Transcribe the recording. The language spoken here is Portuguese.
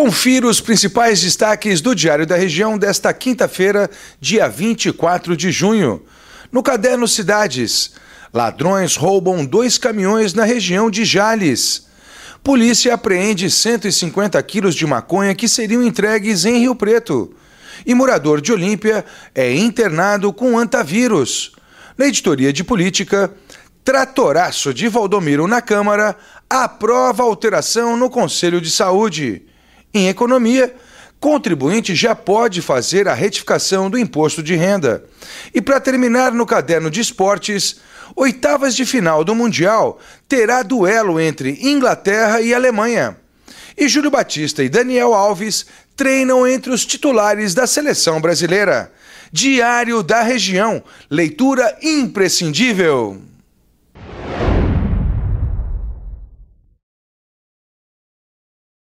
Confira os principais destaques do Diário da Região desta quinta-feira, dia 24 de junho. No caderno Cidades, ladrões roubam dois caminhões na região de Jales. Polícia apreende 150 quilos de maconha que seriam entregues em Rio Preto. E morador de Olímpia é internado com antavírus. Na editoria de política, tratoraço de Valdomiro na Câmara aprova alteração no Conselho de Saúde. Em economia, contribuinte já pode fazer a retificação do imposto de renda. E para terminar no caderno de esportes, oitavas de final do Mundial terá duelo entre Inglaterra e Alemanha. E Júlio Batista e Daniel Alves treinam entre os titulares da seleção brasileira. Diário da Região, leitura imprescindível.